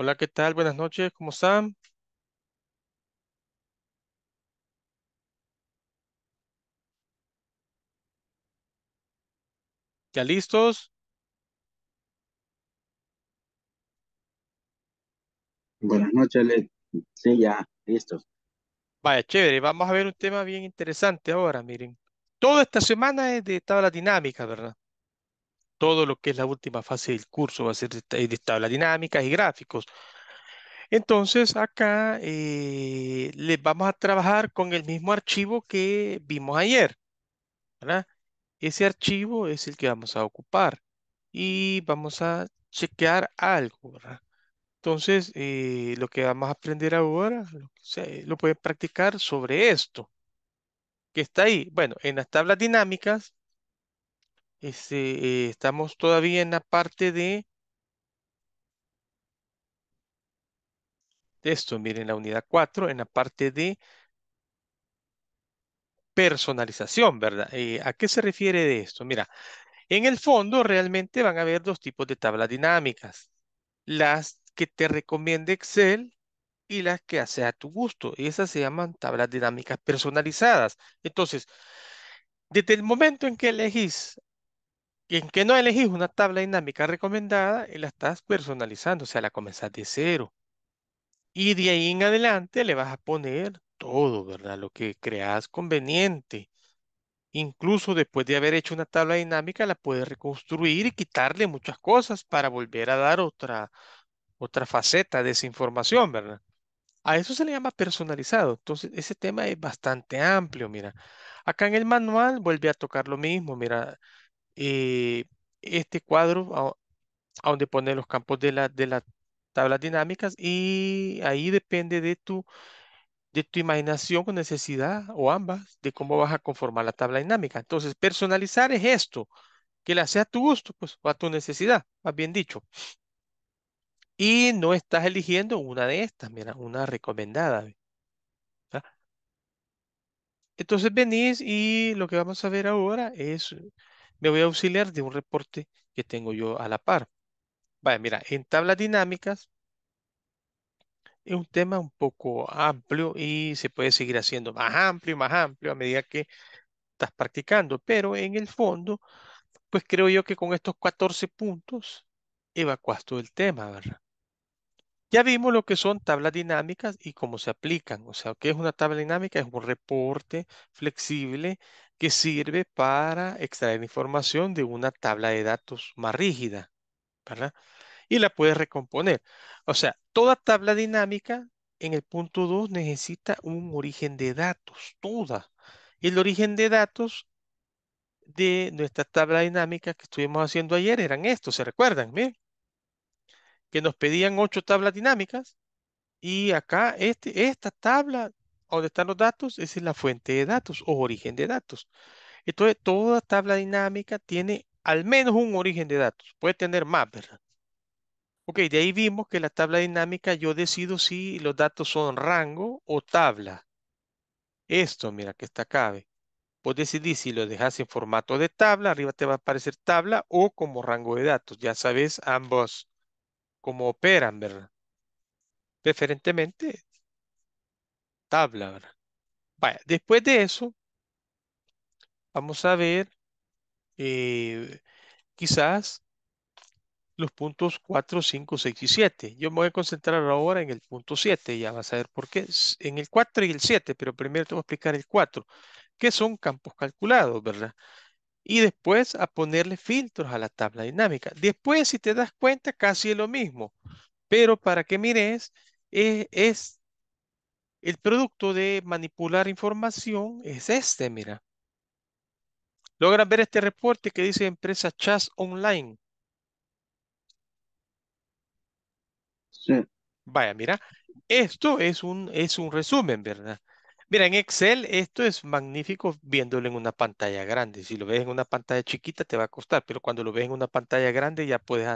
Hola, ¿qué tal? Buenas noches, ¿cómo están? ¿Ya listos? Buenas noches, Sí, ya, listos. Vaya, chévere. Vamos a ver un tema bien interesante ahora, miren. Toda esta semana es de tabla dinámica, ¿verdad? todo lo que es la última fase del curso, va a ser de, eh, tablas dinámicas y gráficos. Entonces, acá eh, les vamos a trabajar con el mismo archivo que vimos ayer. ¿verdad? Ese archivo es el que vamos a ocupar y vamos a chequear algo. Entonces, eh, lo que vamos a aprender ahora, lo, lo pueden practicar sobre esto que está ahí. Bueno, en las tablas dinámicas, este, eh, estamos todavía en la parte de, esto, miren, la unidad 4, en la parte de personalización, ¿verdad? Eh, ¿A qué se refiere de esto? Mira, en el fondo realmente van a haber dos tipos de tablas dinámicas. Las que te recomienda Excel y las que hace a tu gusto. Y esas se llaman tablas dinámicas personalizadas. Entonces, desde el momento en que elegís y en que no elegís una tabla dinámica recomendada y eh, la estás personalizando, o sea, la comenzás de cero. Y de ahí en adelante le vas a poner todo, ¿verdad? Lo que creas conveniente. Incluso después de haber hecho una tabla dinámica, la puedes reconstruir y quitarle muchas cosas para volver a dar otra, otra faceta de esa información, ¿verdad? A eso se le llama personalizado. Entonces, ese tema es bastante amplio, mira. Acá en el manual vuelve a tocar lo mismo, mira. Eh, este cuadro a, donde poner los campos de las de tablas dinámicas y ahí depende de tu, de tu imaginación con necesidad o ambas de cómo vas a conformar la tabla dinámica. Entonces, personalizar es esto, que la sea a tu gusto pues, o a tu necesidad, más bien dicho. Y no estás eligiendo una de estas, mira, una recomendada. Entonces venís y lo que vamos a ver ahora es me voy a auxiliar de un reporte que tengo yo a la par. Vaya, mira, en tablas dinámicas es un tema un poco amplio y se puede seguir haciendo más amplio y más amplio a medida que estás practicando, pero en el fondo, pues creo yo que con estos 14 puntos evacuas todo el tema, ¿verdad? Ya vimos lo que son tablas dinámicas y cómo se aplican. O sea, ¿qué es una tabla dinámica? Es un reporte flexible que sirve para extraer información de una tabla de datos más rígida, ¿verdad? Y la puedes recomponer. O sea, toda tabla dinámica en el punto 2 necesita un origen de datos, toda. Y el origen de datos de nuestra tabla dinámica que estuvimos haciendo ayer eran estos, ¿se recuerdan? Bien que nos pedían ocho tablas dinámicas y acá este, esta tabla donde están los datos, esa es la fuente de datos o origen de datos. Entonces, toda tabla dinámica tiene al menos un origen de datos. Puede tener más, ¿verdad? Ok, de ahí vimos que la tabla dinámica yo decido si los datos son rango o tabla. Esto, mira, que está cabe puedes decidir si lo dejas en formato de tabla, arriba te va a aparecer tabla o como rango de datos. Ya sabes ambos, cómo operan, ¿verdad? Preferentemente tabla, ¿verdad? Vaya, después de eso, vamos a ver eh, quizás los puntos 4, 5, 6 y 7. Yo me voy a concentrar ahora en el punto 7, ya vas a ver por qué. En el 4 y el 7, pero primero te voy a explicar el 4, que son campos calculados, ¿verdad? y después a ponerle filtros a la tabla dinámica. Después, si te das cuenta, casi es lo mismo, pero para que mires, eh, es, el producto de manipular información es este, mira. Logran ver este reporte que dice empresa Chas Online. Sí. Vaya, mira, esto es un, es un resumen, ¿verdad? Mira, en Excel esto es magnífico viéndolo en una pantalla grande. Si lo ves en una pantalla chiquita te va a costar, pero cuando lo ves en una pantalla grande ya puedes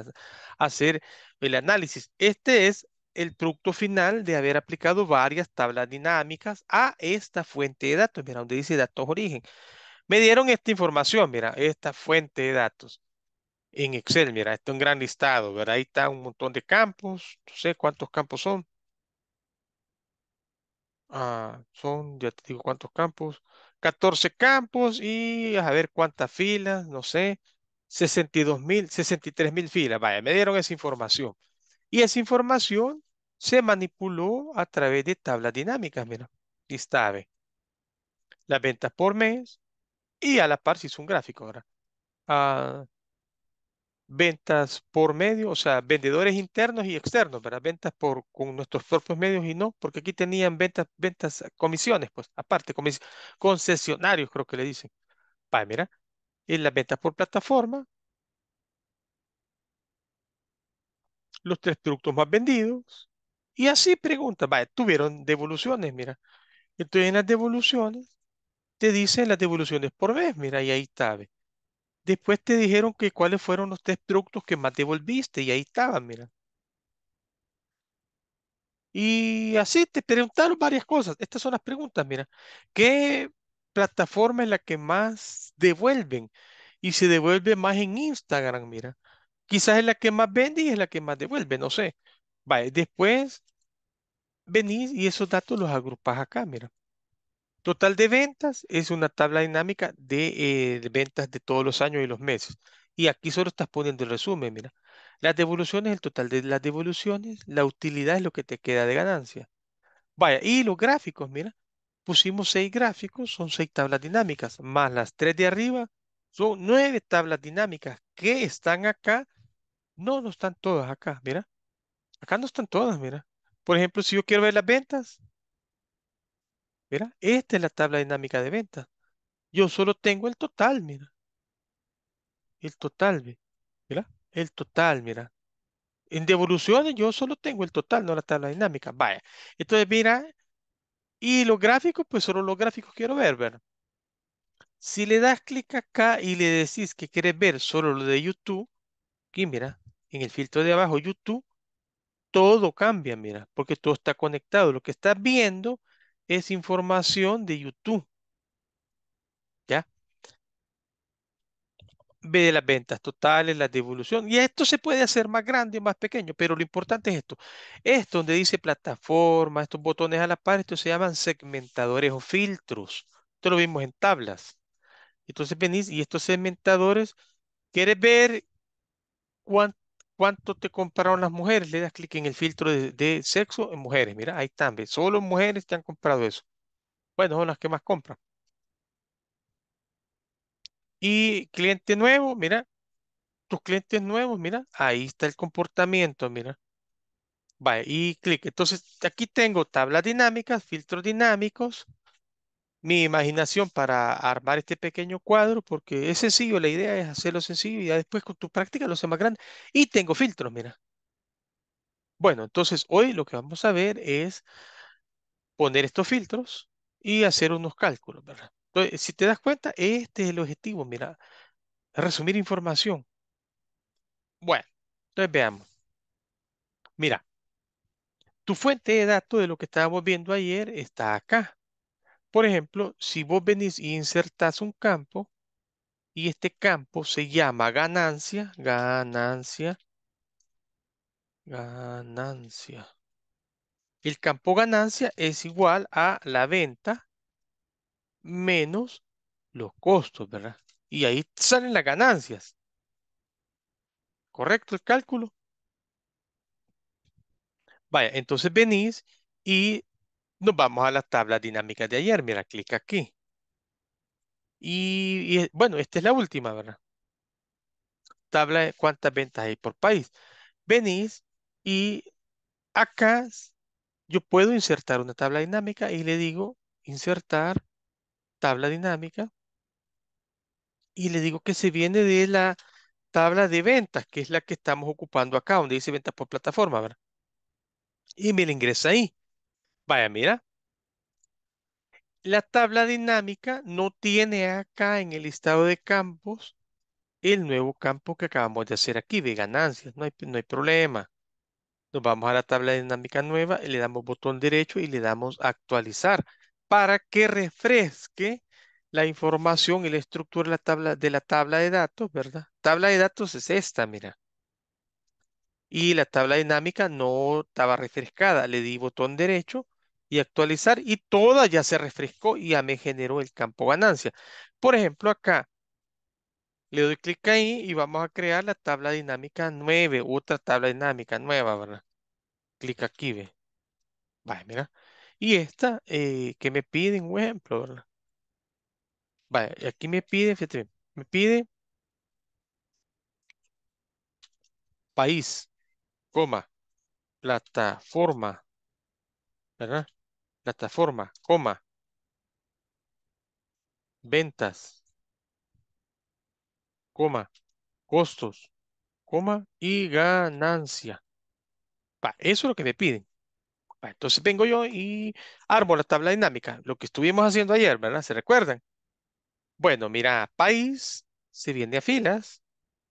hacer el análisis. Este es el producto final de haber aplicado varias tablas dinámicas a esta fuente de datos. Mira, donde dice datos origen. Me dieron esta información, mira, esta fuente de datos en Excel, mira, es un gran listado, ¿verdad? Ahí está un montón de campos, no sé cuántos campos son, Ah, son, ya te digo cuántos campos, 14 campos y a ver cuántas filas, no sé, 62 mil, 63 mil filas, vaya, me dieron esa información. Y esa información se manipuló a través de tablas dinámicas, mira, listave. Las ventas por mes y a la par se hizo un gráfico ahora. Ah, ventas por medio, o sea, vendedores internos y externos, ¿verdad? Ventas por, con nuestros propios medios y no, porque aquí tenían ventas, ventas, comisiones, pues, aparte, concesionarios, creo que le dicen. Vale, mira, en las ventas por plataforma, los tres productos más vendidos, y así pregunta, va, tuvieron devoluciones, mira. Entonces, en las devoluciones, te dicen las devoluciones por mes, mira, y ahí está, Después te dijeron que cuáles fueron los tres productos que más devolviste y ahí estaban, mira. Y así te preguntaron varias cosas. Estas son las preguntas, mira. ¿Qué plataforma es la que más devuelven? Y se devuelve más en Instagram, mira. Quizás es la que más vende y es la que más devuelve, no sé. Vale, después venís y esos datos los agrupas acá, mira. Total de ventas es una tabla dinámica eh, de, ventas de todos los años y los meses. Y aquí solo estás poniendo el resumen, mira. Las devoluciones, el total de las devoluciones, la utilidad es lo que te queda de ganancia. Vaya, y los gráficos, mira. Pusimos seis gráficos, son seis tablas dinámicas, más las tres de arriba, son nueve tablas dinámicas que están acá. No, no están todas acá, mira. Acá no están todas, mira. Por ejemplo, si yo quiero ver las ventas, esta es la tabla dinámica de ventas. Yo solo tengo el total, mira. El total, mira. El total, mira. En devoluciones yo solo tengo el total, no la tabla dinámica. Vaya. Entonces, mira. Y los gráficos, pues solo los gráficos quiero ver, ¿verdad? Si le das clic acá y le decís que quieres ver solo lo de YouTube, aquí mira, en el filtro de abajo YouTube, todo cambia, mira, porque todo está conectado. Lo que estás viendo es información de YouTube. ¿Ya? Ve las ventas totales, la devolución. Y esto se puede hacer más grande, o más pequeño, pero lo importante es esto. Esto donde dice plataforma, estos botones a la par, esto se llaman segmentadores o filtros. Esto lo vimos en tablas. Entonces venís y estos segmentadores, ¿quieres ver cuánto? cuánto te compraron las mujeres, le das clic en el filtro de, sexo en mujeres. Mira, ahí están, solo mujeres te han comprado eso. Bueno, son las que más compran. Y cliente nuevo, mira, tus clientes nuevos, mira, ahí está el comportamiento, mira. Vale, y clic. Entonces, aquí tengo tablas dinámicas, filtros dinámicos, mi imaginación para armar este pequeño cuadro, porque es sencillo, la idea es hacerlo sencillo y ya después con tu práctica lo hace más grande. Y tengo filtros, mira. Bueno, entonces hoy lo que vamos a ver es poner estos filtros y hacer unos cálculos, ¿verdad? Entonces, si te das cuenta, este es el objetivo, mira, resumir información. Bueno, entonces veamos. Mira, tu fuente de datos de lo que estábamos viendo ayer está acá. Por ejemplo, si vos venís y insertás un campo y este campo se llama ganancia, ganancia, ganancia. El campo ganancia es igual a la venta menos los costos, ¿verdad? Y ahí salen las ganancias. ¿Correcto el cálculo? Vaya, entonces venís y nos vamos a la tabla dinámica de ayer. Mira, clic aquí. Y, bueno, esta es la última, ¿verdad? Tabla de cuántas ventas hay por país. Venís y acá yo puedo insertar una tabla dinámica y le digo insertar tabla dinámica y le digo que se viene de la tabla de ventas, que es la que estamos ocupando acá, donde dice ventas por plataforma, ¿verdad? Y me la ingresa ahí. Vaya, mira, la tabla dinámica no tiene acá en el listado de campos el nuevo campo que acabamos de hacer aquí, de ganancias, no hay, problema. Nos vamos a la tabla dinámica nueva, y le damos botón derecho y le damos actualizar para que refresque la información y la estructura de la tabla, de, la tabla de datos, ¿verdad? Tabla de datos es esta, mira. Y la tabla dinámica no estaba refrescada. Le di botón derecho y actualizar y toda ya se refrescó y ya me generó el campo ganancia. Por ejemplo, acá le doy clic ahí y vamos a crear la tabla dinámica 9, otra tabla dinámica nueva, ¿verdad? Clic aquí, ve. mira. Y esta eh, que me piden un ejemplo, ¿verdad? Vale, aquí me pide, fíjate, me pide país, coma, plataforma, ¿verdad? plataforma, coma, ventas, coma, costos, coma y ganancia. pa eso es lo que me piden. entonces vengo yo y armo la tabla dinámica, lo que estuvimos haciendo ayer, ¿verdad? ¿Se recuerdan? Bueno, mira, país se viene a filas,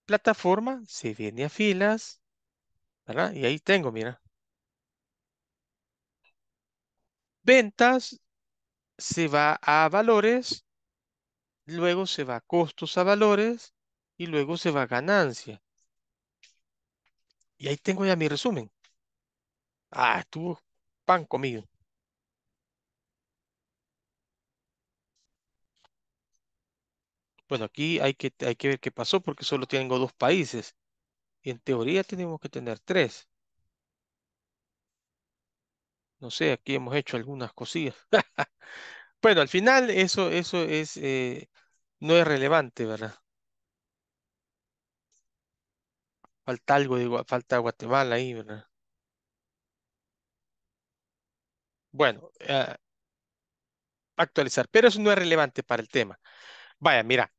plataforma se viene a filas, ¿verdad? Y ahí tengo, mira, Ventas se va a valores, luego se va a costos a valores y luego se va a ganancia. Y ahí tengo ya mi resumen. Ah, estuvo pan comido. Bueno, aquí hay que, hay que ver qué pasó porque solo tengo dos países. Y en teoría tenemos que tener tres. No sé, aquí hemos hecho algunas cosillas. bueno, al final eso, eso es, eh, no es relevante, ¿verdad? Falta algo, de, falta Guatemala ahí, ¿verdad? Bueno, eh, actualizar, pero eso no es relevante para el tema. Vaya, mira,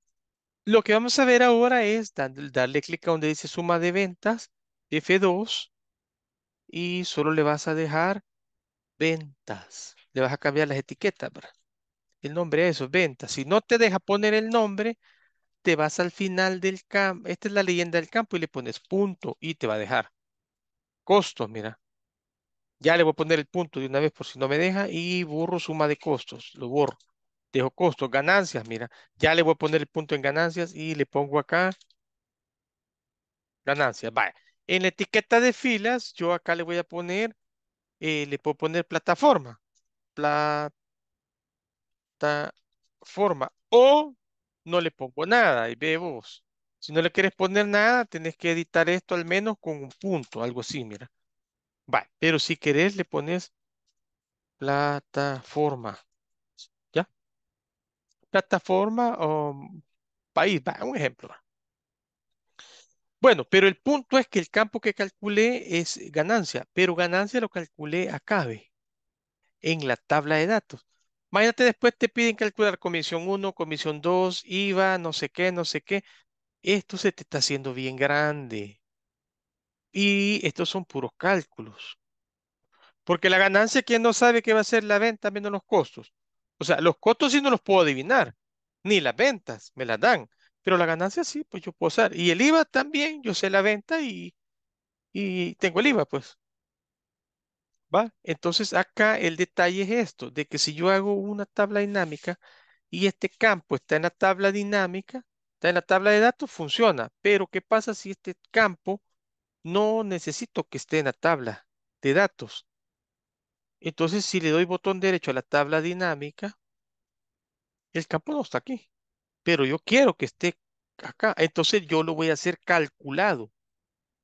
lo que vamos a ver ahora es darle clic a donde dice suma de ventas, F2, y solo le vas a dejar ventas. Le vas a cambiar las etiquetas, El nombre de eso, ventas. Si no te deja poner el nombre, te vas al final del campo. Esta es la leyenda del campo y le pones punto y te va a dejar. Costos, mira. Ya le voy a poner el punto de una vez por si no me deja y borro suma de costos. Lo borro. Dejo costos, ganancias, mira. Ya le voy a poner el punto en ganancias y le pongo acá ganancias. Vaya. En la etiqueta de filas, yo acá le voy a poner eh, le puedo poner plataforma. Plataforma. O no le pongo nada y ve vos. Si no le quieres poner nada, tenés que editar esto al menos con un punto, algo así, mira. Vale, pero si querés le pones plataforma. ¿Ya? Plataforma o um, país, va, un ejemplo. Bueno, pero el punto es que el campo que calculé es ganancia, pero ganancia lo calculé acabe en la tabla de datos. Imagínate después te piden calcular comisión 1, comisión 2, IVA, no sé qué, no sé qué. Esto se te está haciendo bien grande. Y estos son puros cálculos. Porque la ganancia, ¿quién no sabe qué va a ser la venta menos los costos? O sea, los costos sí no los puedo adivinar, ni las ventas me las dan. Pero la ganancia sí, pues yo puedo usar. Y el IVA también, yo sé la venta y, y tengo el IVA, pues. ¿Va? Entonces acá el detalle es esto, de que si yo hago una tabla dinámica y este campo está en la tabla dinámica, está en la tabla de datos, funciona. Pero ¿qué pasa si este campo no necesito que esté en la tabla de datos? Entonces si le doy botón derecho a la tabla dinámica, el campo no está aquí pero yo quiero que esté acá. Entonces yo lo voy a hacer calculado.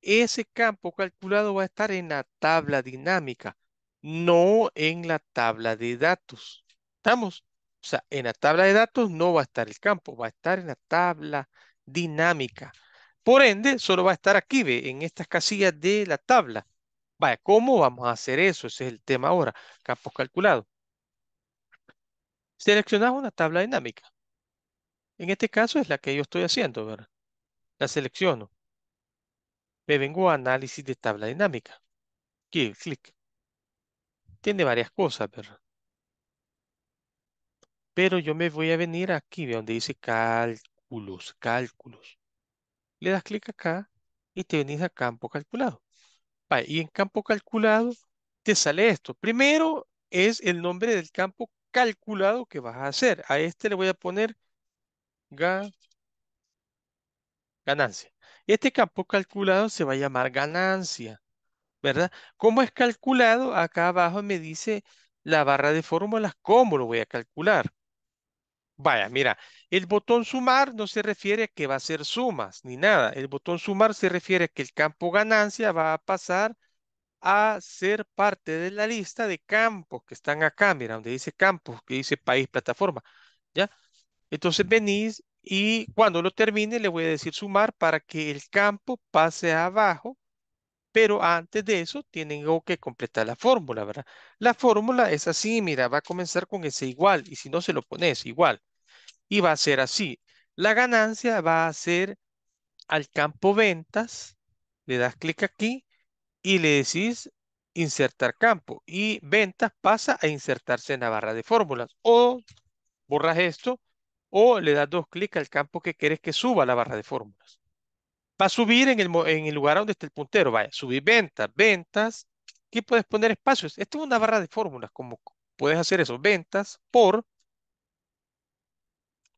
Ese campo calculado va a estar en la tabla dinámica, no en la tabla de datos. ¿Estamos? O sea, en la tabla de datos no va a estar el campo, va a estar en la tabla dinámica. Por ende, solo va a estar aquí, ve, en estas casillas de la tabla. Vaya, ¿cómo vamos a hacer eso? Ese es el tema ahora, campos calculados. Seleccionamos una tabla dinámica. En este caso es la que yo estoy haciendo, ¿verdad? La selecciono. Me vengo a análisis de tabla dinámica. Aquí, clic. Tiene varias cosas, ¿verdad? Pero yo me voy a venir aquí, donde dice cálculos, cálculos. Le das clic acá y te venís a campo calculado. y en campo calculado te sale esto. Primero es el nombre del campo calculado que vas a hacer. A este le voy a poner ganancia. Este campo calculado se va a llamar ganancia, ¿verdad? ¿Cómo es calculado? Acá abajo me dice la barra de fórmulas, ¿cómo lo voy a calcular? Vaya, mira, el botón sumar no se refiere a que va a ser sumas ni nada. El botón sumar se refiere a que el campo ganancia va a pasar a ser parte de la lista de campos que están acá, mira, donde dice campos, que dice país, plataforma, ¿ya? Entonces venís y cuando lo termine le voy a decir sumar para que el campo pase abajo, pero antes de eso tienen que completar la fórmula, ¿verdad? La fórmula es así, mira, va a comenzar con ese igual y si no se lo pones igual y va a ser así. La ganancia va a ser al campo ventas, le das clic aquí y le decís insertar campo y ventas pasa a insertarse en la barra de fórmulas o borras esto o le das dos clics al campo que quieres que suba la barra de fórmulas. Va a subir en el, lugar donde está el puntero. Vaya, subir ventas, ventas. Aquí puedes poner espacios. esto es una barra de fórmulas, como puedes hacer eso. Ventas por,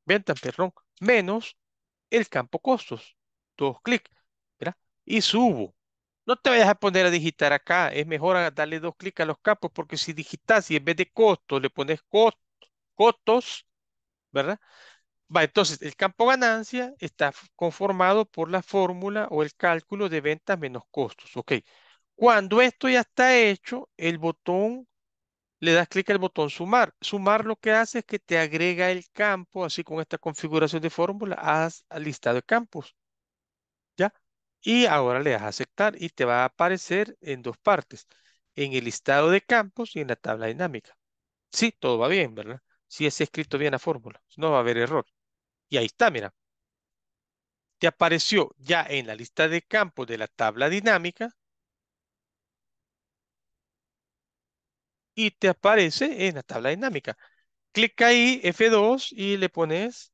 ventas, perdón, menos el campo costos. Dos clics, Y subo. No te vayas a poner a digitar acá. Es mejor darle dos clics a los campos porque si digitas y en vez de costos le pones costos ¿verdad? Va, entonces, el campo ganancia está conformado por la fórmula o el cálculo de ventas menos costos. Ok. Cuando esto ya está hecho, el botón, le das clic al botón sumar. Sumar lo que hace es que te agrega el campo, así con esta configuración de fórmula, haz listado de campos. ¿Ya? Y ahora le das a aceptar y te va a aparecer en dos partes, en el listado de campos y en la tabla dinámica. Sí, todo va bien, ¿verdad? si es escrito bien la fórmula. No va a haber error. Y ahí está, mira. Te apareció ya en la lista de campos de la tabla dinámica y te aparece en la tabla dinámica. Clic ahí, F2, y le pones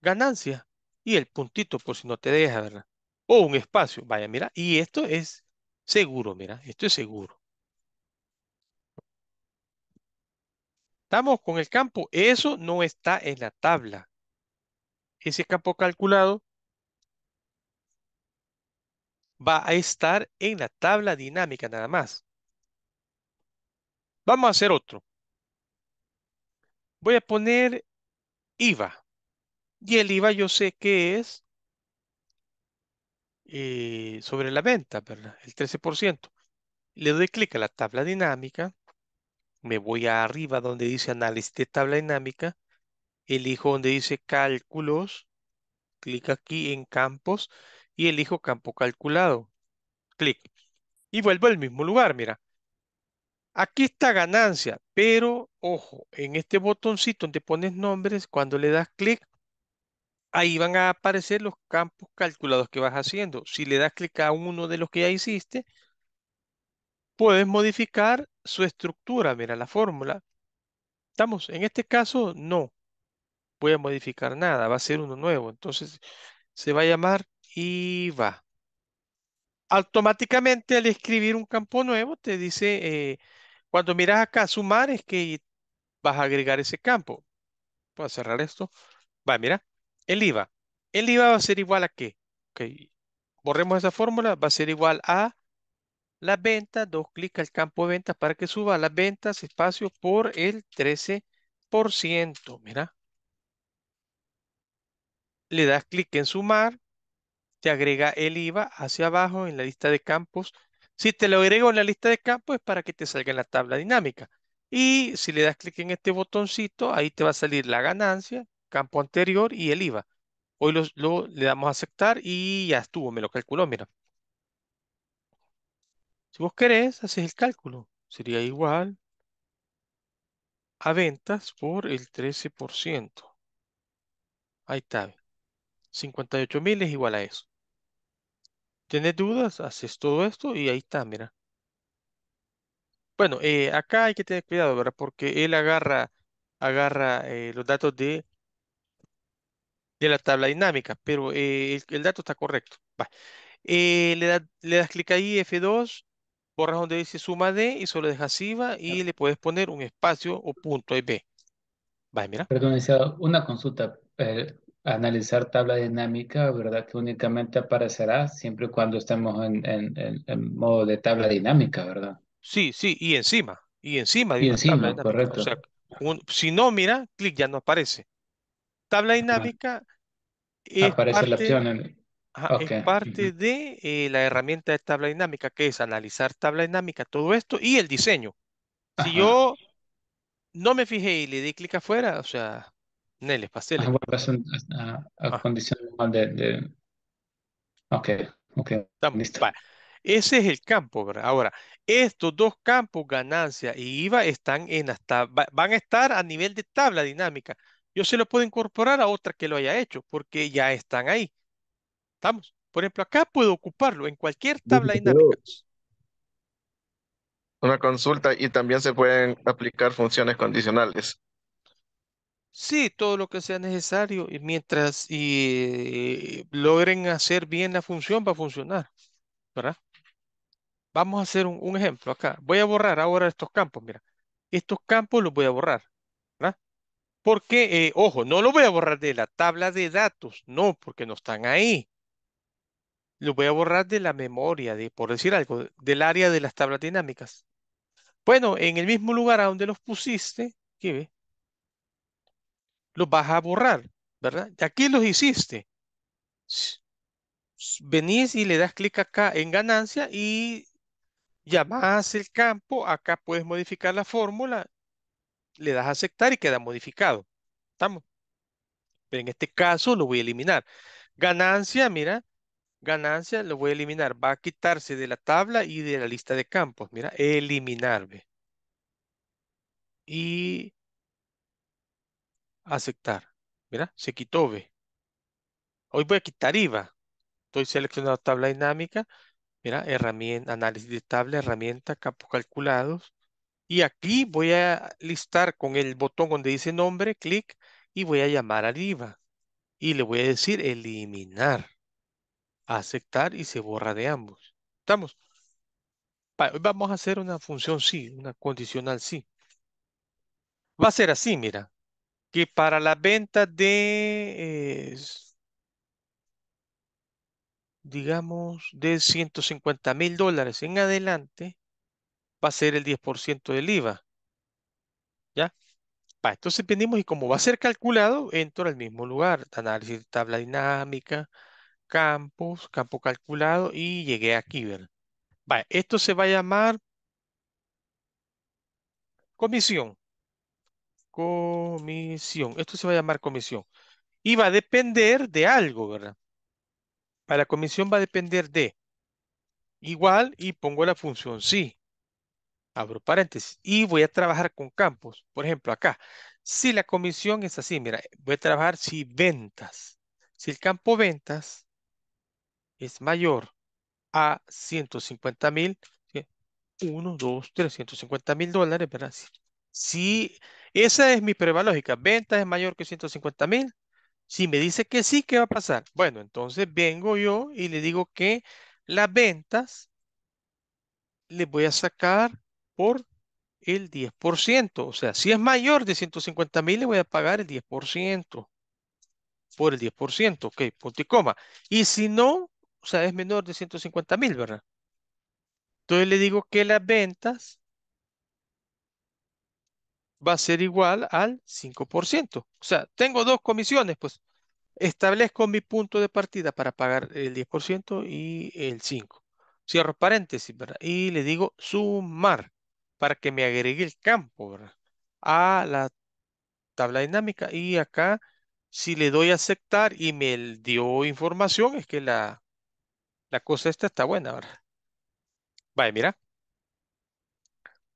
ganancia. Y el puntito, por si no te deja, ¿verdad? O un espacio. Vaya, mira, y esto es seguro, mira, esto es seguro. Estamos con el campo. Eso no está en la tabla. Ese campo calculado va a estar en la tabla dinámica nada más. Vamos a hacer otro. Voy a poner IVA. Y el IVA yo sé que es eh, sobre la venta, ¿verdad? El 13%. Le doy clic a la tabla dinámica me voy arriba donde dice análisis de tabla dinámica, elijo donde dice cálculos, clic aquí en campos y elijo campo calculado, clic. Y vuelvo al mismo lugar, mira. Aquí está ganancia, pero ojo, en este botoncito donde pones nombres, cuando le das clic, ahí van a aparecer los campos calculados que vas haciendo. Si le das clic a uno de los que ya hiciste, puedes modificar su estructura, mira la fórmula. Estamos, en este caso no voy a modificar nada, va a ser uno nuevo. Entonces se va a llamar IVA. Automáticamente al escribir un campo nuevo te dice, eh, cuando miras acá sumar es que vas a agregar ese campo. Voy a cerrar esto. Va, mira, el IVA. El IVA va a ser igual a qué? ok, Borremos esa fórmula, va a ser igual a las ventas, dos clic al campo de ventas para que suba las ventas, espacio por el 13%. Mira. Le das clic en sumar, te agrega el IVA hacia abajo en la lista de campos. Si te lo agrego en la lista de campos es para que te salga en la tabla dinámica. Y si le das clic en este botoncito, ahí te va a salir la ganancia, campo anterior y el IVA. Hoy lo, le damos a aceptar y ya estuvo, me lo calculó, mira. Si vos querés, haces el cálculo. Sería igual a ventas por el 13%. Ahí está. 58.000 es igual a eso. ¿Tienes dudas? Haces todo esto y ahí está, mira. Bueno, eh, acá hay que tener cuidado, ¿verdad? Porque él agarra, agarra eh, los datos de, de la tabla dinámica, pero eh, el, dato está correcto. le, le das clic ahí, F2, borras donde dice suma D y solo dejas IVA y le puedes poner un espacio o punto IP. B. mira. Perdón, una consulta. Eh, analizar tabla dinámica, ¿verdad? Que únicamente aparecerá siempre y cuando estemos en, en, modo de tabla dinámica, ¿verdad? Sí, sí, y encima. Y encima. Y encima, correcto. si no, mira, clic ya no aparece. Tabla dinámica. y aparece la opción. en es parte de eh, la herramienta de tabla dinámica, que es analizar tabla dinámica, todo esto y el diseño. Si yo no me fijé y le di clic afuera, o sea, Neles, Ah, pues, ah condición de, Ok, ok, Ese es el campo, ¿verdad? Ahora, estos dos campos, ganancia y IVA, están en hasta van a estar a nivel de tabla dinámica. Yo se lo puedo incorporar a otra que lo haya hecho, porque ya están ahí. Vamos. Por ejemplo, acá puedo ocuparlo en cualquier tabla de dinámica. Una consulta y también se pueden aplicar funciones condicionales. Sí, todo lo que sea necesario y mientras logren hacer bien la función va a funcionar, ¿verdad? Vamos a hacer un, ejemplo acá. Voy a borrar ahora estos campos, mira. Estos campos los voy a borrar, ¿verdad? Porque, eh, ojo, no los voy a borrar de la tabla de datos, no, porque no están ahí lo voy a borrar de la memoria, de, por decir algo, del área de las tablas dinámicas. Bueno, en el mismo lugar a donde los pusiste, ¿qué ve? Los vas a borrar, ¿verdad? Aquí los hiciste. Venís y le das clic acá en ganancia y llamás el campo. Acá puedes modificar la fórmula. Le das a aceptar y queda modificado. ¿Estamos? Pero en este caso lo voy a eliminar. Ganancia, mira, ganancia, lo voy a eliminar. Va a quitarse de la tabla y de la lista de campos. Mira, eliminar. Y aceptar. Mira, se quitó. B. Hoy voy a quitar IVA. Estoy seleccionando tabla dinámica. Mira, herramienta, análisis de tabla, herramienta, campos calculados. Y aquí voy a listar con el botón donde dice nombre, clic, y voy a llamar al IVA. Y le voy a decir eliminar aceptar y se borra de ambos. ¿Estamos? Vamos a hacer una función sí, una condicional sí. Va a ser así, mira, que para la venta de, digamos, de 150 mil dólares en adelante, va a ser el 10% del IVA. ¿Ya? Pa entonces vendimos y como va a ser calculado, entro al mismo lugar, análisis de tabla dinámica, campos, campo calculado y llegué aquí, ¿verdad? va esto se va a llamar comisión. Comisión. Esto se va a llamar comisión. Y va a depender de algo, ¿verdad? Para la comisión va a depender de igual y pongo la función sí. Abro paréntesis. Y voy a trabajar con campos. Por ejemplo, acá. Si la comisión es así, mira, voy a trabajar si ventas. Si el campo ventas es mayor a 150 mil, 1, 2, 3, 150 mil dólares, ¿verdad? Si, esa es mi prueba lógica, venta es mayor que 150 mil, si me dice que sí, ¿qué va a pasar? Bueno, entonces vengo yo y le digo que las ventas le voy a sacar por el 10%. O sea, si es mayor de 150 mil, le voy a pagar el 10%. Por el 10%, ok, punto y coma. Y si no, o sea, es menor de 150 mil, ¿verdad? Entonces le digo que las ventas va a ser igual al 5%. O sea, tengo dos comisiones, pues establezco mi punto de partida para pagar el 10% y el 5%. Cierro paréntesis, ¿verdad? Y le digo sumar para que me agregue el campo, ¿verdad? A la tabla dinámica y acá si le doy a aceptar y me dio información es que la la cosa esta está buena ¿verdad? Vaya, mira.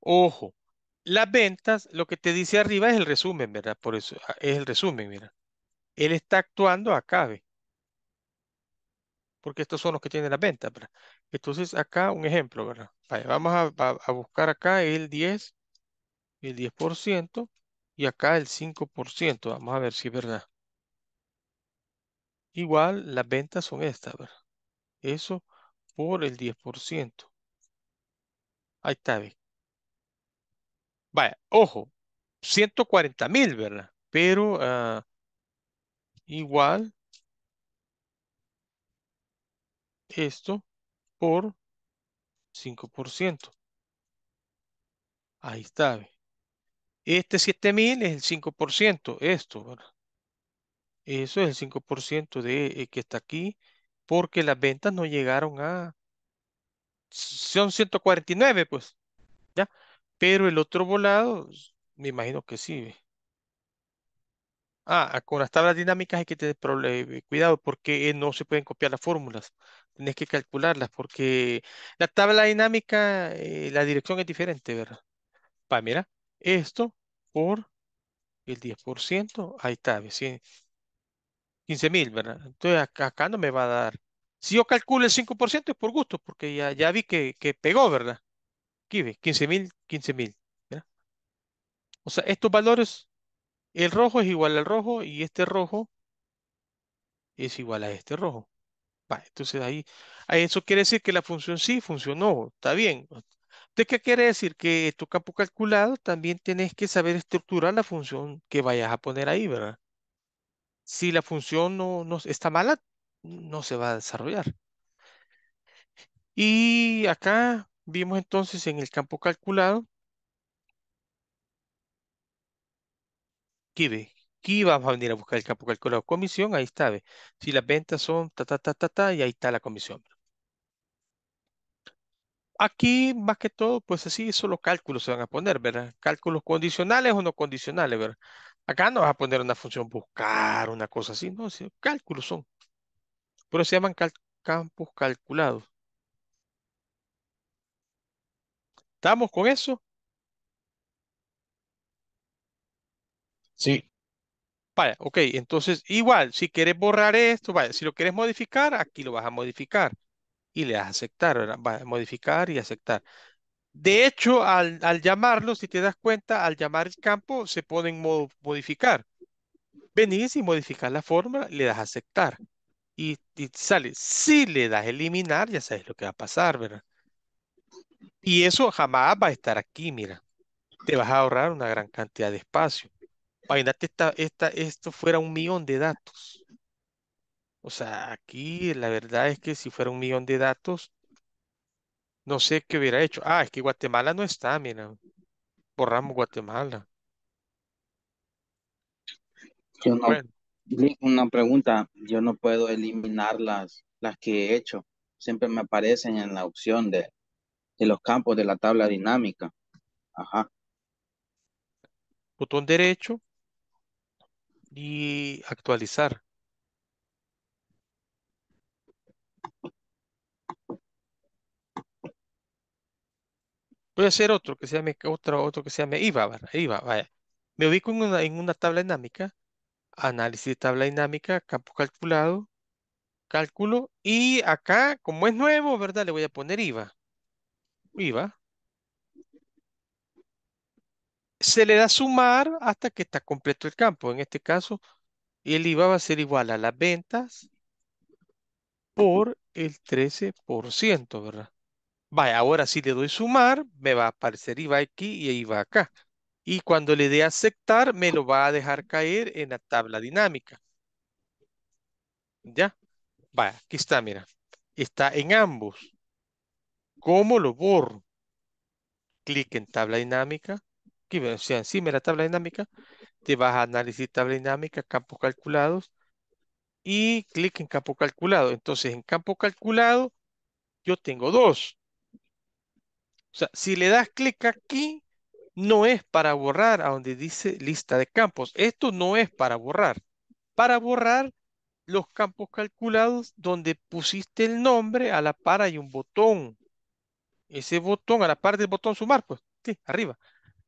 Ojo, las ventas, lo que te dice arriba es el resumen, ¿verdad? Por eso ah, es el resumen, mira. Él está actuando acá, Porque estos son los que tienen las ventas, ¿verdad? Entonces, acá un ejemplo, ¿verdad? vamos a, a buscar acá el 10, el 10% y acá el 5%. Vamos a ver si es verdad. Igual, las ventas son estas, ¿verdad? eso por el 10%. Ahí está, Vaya, ojo, 140 mil, ¿verdad? Pero ah, igual esto por 5%. Ahí está, Este Este mil es el 5%, esto, ¿verdad? Eso es el 5% de, eh, que está aquí porque las ventas no llegaron a... Son 149, pues, ¿ya? Pero el otro volado, me imagino que sí. Ah, ah, con las tablas dinámicas hay que tener eh, cuidado porque eh, no se pueden copiar las fórmulas. Tienes que calcularlas porque la tabla dinámica, eh, la dirección es diferente, ¿verdad? Pa, mira, esto por el 10%, ahí está, ¿sí? 15.000, ¿verdad? Entonces acá, no me va a dar. Si yo calculo el 5% es por gusto, porque ya, ya vi que, pegó, ¿verdad? Aquí ve, 15.000 mil, 15 O sea, estos valores, el rojo es igual al rojo y este rojo es igual a este rojo. entonces ahí, eso quiere decir que la función sí funcionó, está bien. ¿De qué quiere decir? Que tu campo calculado también tenés que saber estructurar la función que vayas a poner ahí, ¿verdad? Si la función no, está mala, no se va a desarrollar. Y acá vimos entonces en el campo calculado ¿Qué Aquí vamos a venir a buscar el campo calculado. Comisión, ahí está. ¿ve? Si las ventas son ta, ta, ta, ta, ta, y ahí está la comisión. Aquí, más que todo, pues así, solo cálculos se van a poner, ¿verdad? Cálculos condicionales o no condicionales, ¿verdad? Acá no vas a poner una función buscar, una cosa así, no, cálculos son. Pero se llaman campos calculados. ¿Estamos con eso? Sí. Vale, ok, entonces igual, si quieres borrar esto, vale, si lo quieres modificar, aquí lo vas a modificar y le das a aceptar, ¿verdad? Vas a modificar y aceptar. De hecho, al, llamarlo, si te das cuenta, al llamar el campo se pueden modificar. Venís y modificas la forma, le das aceptar y, sale. Si le das eliminar, ya sabes lo que va a pasar, ¿verdad? Y eso jamás va a estar aquí, mira. Te vas a ahorrar una gran cantidad de espacio. Imagínate esta, esta, esto fuera un millón de datos. O sea, aquí la verdad es que si fuera un millón de datos, no sé qué hubiera hecho. Ah, es que Guatemala no está, mira. Borramos Guatemala. Yo no, una pregunta, yo no puedo eliminar las, que he hecho. Siempre me aparecen en la opción de, de los campos de la tabla dinámica. Ajá. Botón derecho y actualizar. voy a hacer otro que se llame, otro, otro que se llame IVA, IVA, vaya. Me ubico en una, en una tabla dinámica, análisis de tabla dinámica, campo calculado, cálculo, y acá, como es nuevo, ¿verdad? Le voy a poner IVA. IVA. Se le da sumar hasta que está completo el campo. En este caso, el IVA va a ser igual a las ventas por el 13%, ¿verdad? Vaya, ahora si le doy sumar, me va a aparecer iba aquí y iba acá. Y cuando le dé aceptar, me lo va a dejar caer en la tabla dinámica. ¿Ya? Vaya, aquí está, mira. Está en ambos. ¿Cómo lo borro? Clic en tabla dinámica. Aquí, o sea, encima la tabla dinámica. Te vas a análisis tabla dinámica, campos calculados. Y clic en campo calculado. Entonces, en campo calculado, yo tengo dos. O sea, si le das clic aquí, no es para borrar a donde dice lista de campos. Esto no es para borrar. Para borrar los campos calculados donde pusiste el nombre a la par hay un botón. Ese botón, a la par del botón sumar, pues, arriba.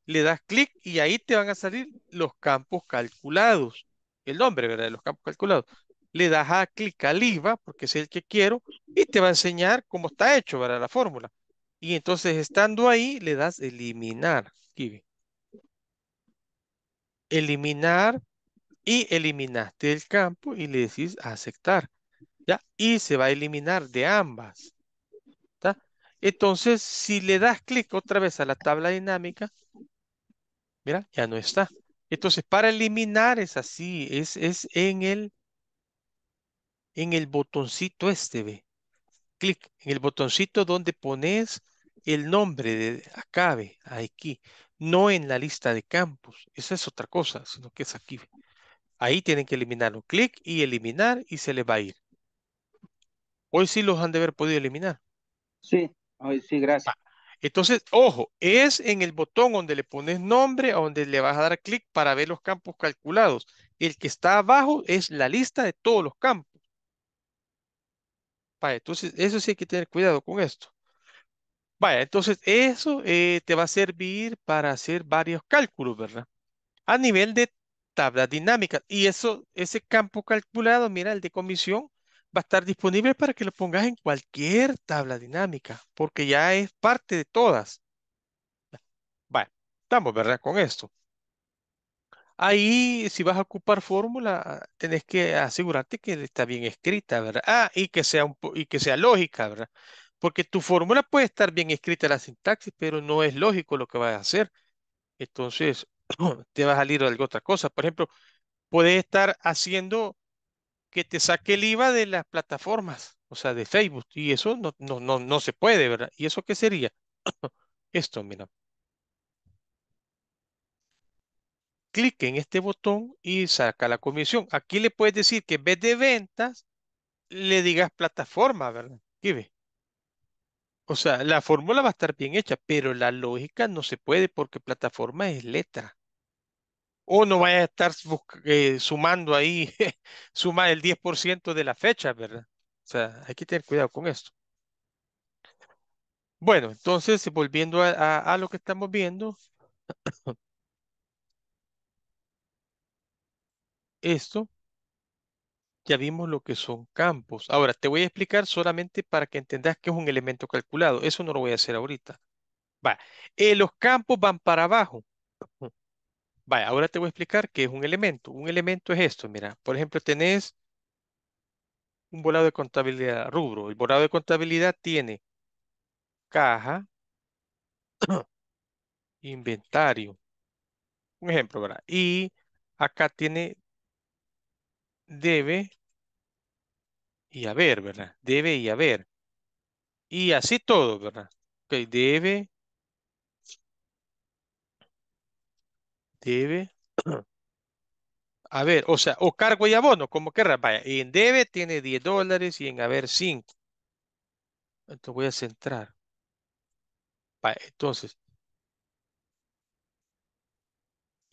Le das clic y ahí te van a salir los campos calculados. El nombre, ¿verdad? De los campos calculados. Le das a clic al IVA, porque es el que quiero, y te va a enseñar cómo está hecho, ¿verdad? La fórmula. Y entonces, estando ahí, le das eliminar. Eliminar y eliminaste el campo y le decís aceptar. ¿ya? Y se va a eliminar de ambas. Entonces, si le das clic otra vez a la tabla dinámica, mira, ya no está. Entonces, para eliminar es así, es, es en el en el botoncito este, ve. Clic en el botoncito donde pones el nombre de Acabe aquí, no en la lista de campos, esa es otra cosa, sino que es aquí. Ahí tienen que eliminarlo, clic y eliminar y se les va a ir. Hoy sí los han de haber podido eliminar. Sí, hoy sí, gracias. Ah, entonces, ojo, es en el botón donde le pones nombre, donde le vas a dar clic para ver los campos calculados. El que está abajo es la lista de todos los campos. entonces, eso sí hay que tener cuidado con esto. Vaya, entonces eso eh, te va a servir para hacer varios cálculos, ¿verdad? A nivel de tabla dinámica Y eso, ese campo calculado, mira, el de comisión, va a estar disponible para que lo pongas en cualquier tabla dinámica, porque ya es parte de todas. Vaya, estamos, ¿verdad? Con esto. Ahí, si vas a ocupar fórmula, tenés que asegurarte que está bien escrita, ¿verdad? Ah, y que sea, un, y que sea lógica, ¿verdad? Porque tu fórmula puede estar bien escrita la sintaxis, pero no es lógico lo que vas a hacer. Entonces, te va a salir algo otra cosa. Por ejemplo, puedes estar haciendo que te saque el IVA de las plataformas, o sea, de Facebook, y eso no, no, no, no se puede, ¿verdad? ¿Y eso qué sería? Esto, mira. Clic en este botón y saca la comisión. Aquí le puedes decir que en vez de ventas, le digas plataforma, ¿verdad? ¿Qué ve. O sea, la fórmula va a estar bien hecha, pero la lógica no se puede porque plataforma es letra. O no vaya a estar eh, sumando ahí, suma el 10% de la fecha, ¿verdad? O sea, hay que tener cuidado con esto. Bueno, entonces, volviendo a lo que estamos viendo. esto ya vimos lo que son campos. Ahora, te voy a explicar solamente para que entendas que es un elemento calculado. Eso no lo voy a hacer ahorita. Va. Eh, los campos van para abajo. va ahora te voy a explicar qué es un elemento. Un elemento es esto, mira. Por ejemplo, tenés un volado de contabilidad rubro. El volado de contabilidad tiene caja, inventario. Un ejemplo, ¿verdad? Y acá tiene debe y haber, ¿verdad? Debe y haber. Y así todo, ¿verdad? Okay, debe. Debe. A ver, o sea, o cargo y abono, como querrás. Vaya, Y en debe tiene 10 dólares y en haber 5. Entonces voy a centrar. Vaya, entonces,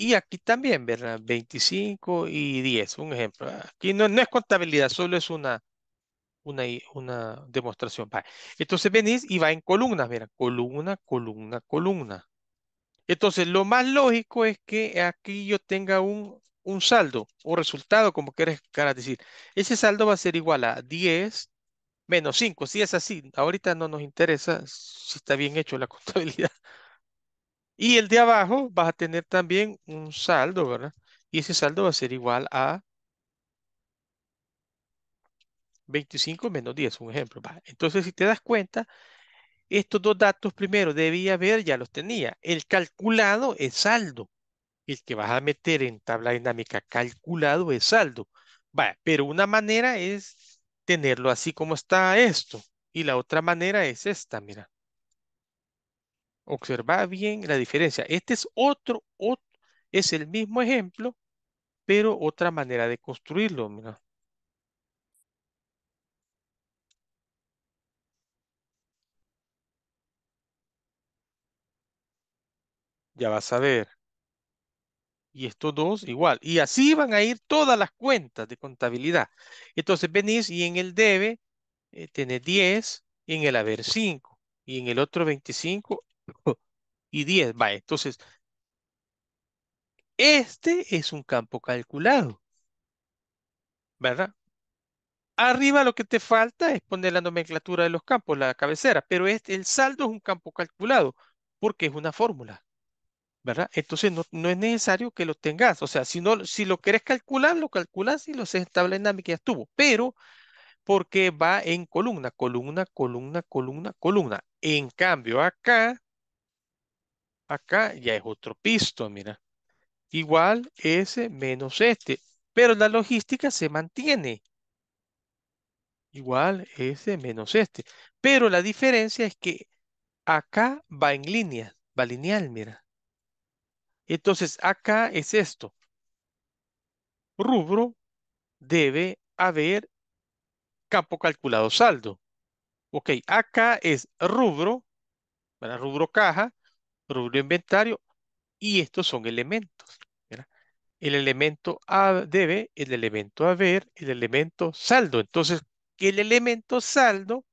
Y aquí también, ¿verdad? 25 y 10, un ejemplo. Aquí no, es contabilidad, solo es una, una, una demostración. Entonces venís y va en columnas, ¿verdad? columna, columna, columna. Entonces, lo más lógico es que aquí yo tenga un, un saldo o resultado, como quieras decir. Ese saldo va a ser igual a 10 menos 5. Si es así, ahorita no nos interesa si está bien hecho la contabilidad. Y el de abajo vas a tener también un saldo, ¿verdad? Y ese saldo va a ser igual a 25 menos 10, un ejemplo. Entonces, si te das cuenta, estos dos datos primero debía haber, ya los tenía. El calculado es saldo. El que vas a meter en tabla dinámica calculado es saldo. pero una manera es tenerlo así como está esto. Y la otra manera es esta, mira. Observa bien la diferencia. Este es otro, es el mismo ejemplo, pero otra manera de construirlo. Ya vas a ver. Y estos dos igual. Y así van a ir todas las cuentas de contabilidad. Entonces venís y en el debe eh, tenés 10, en el haber 5, y en el otro 25, y 10. va, entonces, este es un campo calculado. ¿Verdad? Arriba lo que te falta es poner la nomenclatura de los campos, la cabecera, pero este, el saldo es un campo calculado porque es una fórmula. ¿verdad? Entonces no, no, es necesario que lo tengas. O sea, si, no, si lo quieres calcular, lo calculas y lo haces en tabla dinámica y ya estuvo. Pero porque va en columna, columna, columna, columna, columna. En cambio, acá Acá ya es otro pisto, mira. Igual S menos este. Pero la logística se mantiene. Igual S menos este. Pero la diferencia es que acá va en línea, va lineal, mira. Entonces, acá es esto. Rubro debe haber campo calculado saldo. Ok, acá es rubro, para rubro caja, rubro inventario y estos son elementos. El elemento a debe, el elemento haber, el elemento saldo. Entonces, el elemento saldo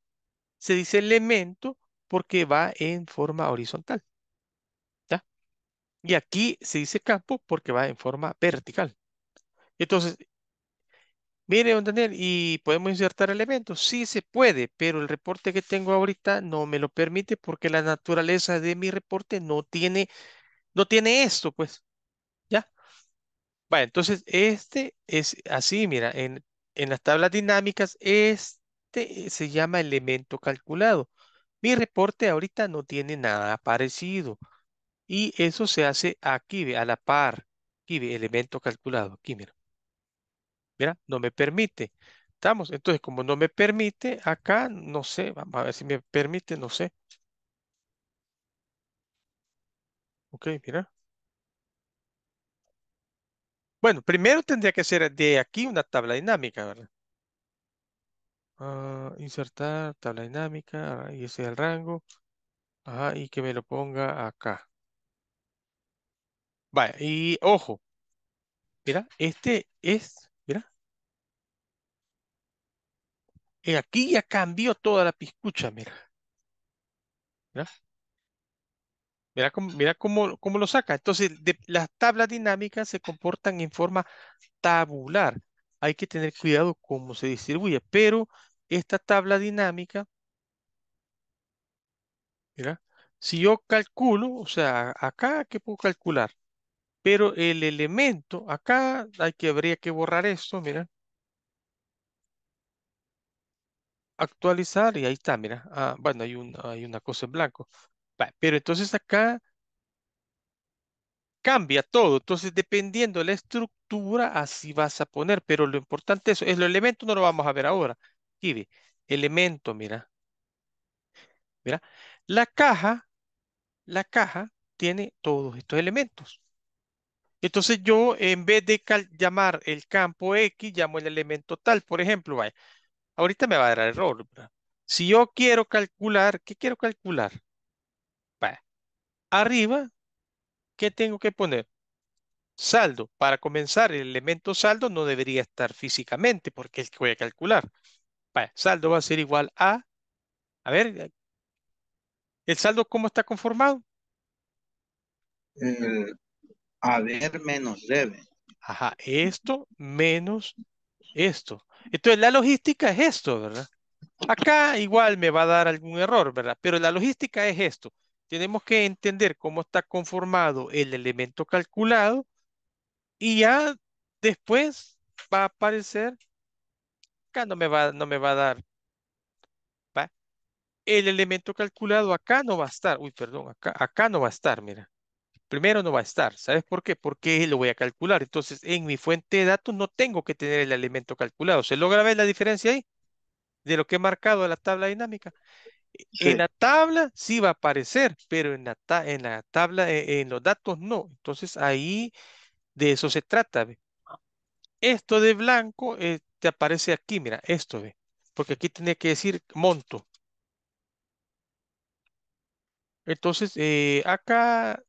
se dice elemento porque va en forma horizontal. Y aquí se dice campo porque va en forma vertical. Entonces, Mire, Daniel, ¿y podemos insertar elementos? Sí se puede, pero el reporte que tengo ahorita no me lo permite porque la naturaleza de mi reporte no tiene, no tiene esto, pues. ¿Ya? Bueno, entonces este es así, mira, en, en las tablas dinámicas este se llama elemento calculado. Mi reporte ahorita no tiene nada parecido. Y eso se hace aquí, a la par. Aquí, elemento calculado, aquí, mira. Mira, no me permite. ¿Estamos? Entonces, como no me permite, acá, no sé, vamos a ver si me permite, no sé. Ok, mira. Bueno, primero tendría que ser de aquí una tabla dinámica, ¿verdad? Ah, insertar tabla dinámica, ah, y ese es el rango. Ajá, y que me lo ponga acá. Vaya, y ojo, mira, este es Eh, aquí ya cambió toda la piscucha, mira. Mira, mira, cómo, mira cómo, cómo lo saca. Entonces, de, las tablas dinámicas se comportan en forma tabular. Hay que tener cuidado cómo se distribuye, pero esta tabla dinámica, mira, si yo calculo, o sea, acá que puedo calcular, pero el elemento, acá hay que, habría que borrar esto, mira. actualizar y ahí está, mira. Ah, bueno, hay, un, hay una cosa en blanco. pero entonces acá cambia todo. Entonces, dependiendo de la estructura, así vas a poner. Pero lo importante es, es el elemento, no lo vamos a ver ahora. ve, elemento, mira. Mira, la caja, la caja tiene todos estos elementos. Entonces yo, en vez de llamar el campo X, llamo el elemento tal. Por ejemplo, vaya, Ahorita me va a dar error. Si yo quiero calcular, ¿qué quiero calcular? Arriba, ¿qué tengo que poner? Saldo. Para comenzar, el elemento saldo no debería estar físicamente porque es el que voy a calcular. Saldo va a ser igual a... A ver, ¿el saldo cómo está conformado? Eh, a ver, menos debe. Ajá, esto menos esto. Entonces, la logística es esto, ¿verdad? Acá igual me va a dar algún error, ¿verdad? Pero la logística es esto. Tenemos que entender cómo está conformado el elemento calculado y ya después va a aparecer, acá no me va, no me va a dar, El elemento calculado acá no va a estar, uy, perdón, acá, acá no va a estar, mira. Primero no va a estar. ¿Sabes por qué? Porque lo voy a calcular. Entonces, en mi fuente de datos no tengo que tener el elemento calculado. ¿Se logra ver la diferencia ahí? De lo que he marcado en la tabla dinámica. En la tabla sí va a aparecer, pero en la, en la tabla, e, en, los datos no. Entonces, ahí de eso se trata. Esto de blanco eh, te aparece aquí, mira, esto, ¿ve? porque aquí tiene que decir monto. Entonces, eh, acá